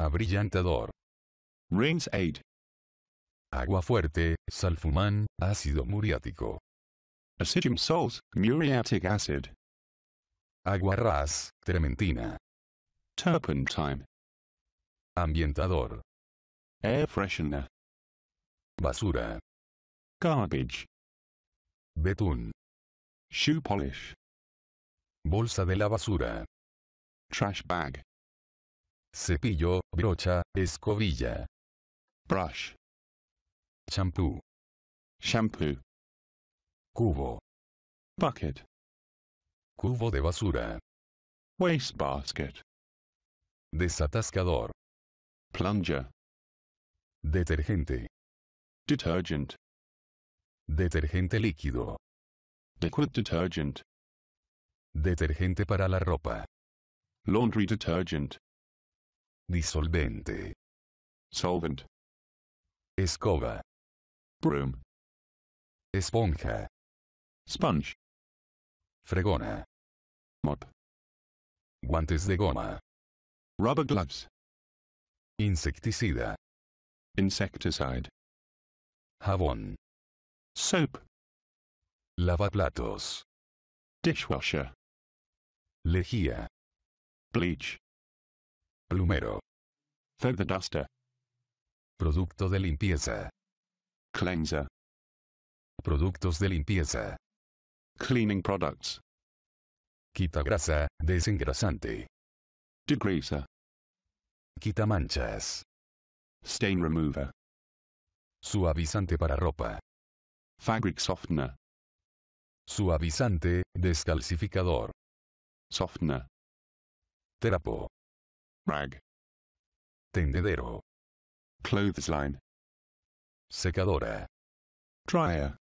abrillantador. Rings Aid. Agua fuerte, salfumán, ácido muriático. Acidium salt, muriatic acid. Agua ras, trementina. Turpentine. Ambientador. Air freshener. Basura. Garbage. Betún. Shoe polish. Bolsa de la basura. Trash bag cepillo, brocha, escobilla. Brush. Champú. Shampoo. Cubo. Bucket. Cubo de basura. waste basket, Desatascador. Plunger. Detergente. Detergent. Detergente líquido. Liquid detergent. Detergente para la ropa. Laundry detergent. disolvente, solvent, escoba, broom, esponja, sponge, fregona, mop, guantes de goma, rubber gloves, insecticida, insecticide, jabón, soap, lavaplatos, dishwasher, lejía, bleach, Plumero. Feather Duster. Producto de limpieza. Cleanser. Productos de limpieza. Cleaning products. Quita grasa, desengrasante. Degreaser. Quita manchas. Stain remover. Suavizante para ropa. Fabric softener. Suavizante, descalcificador. Softener. Terapo. Rag. Tendedero. Clothesline. Secadora. Dryer.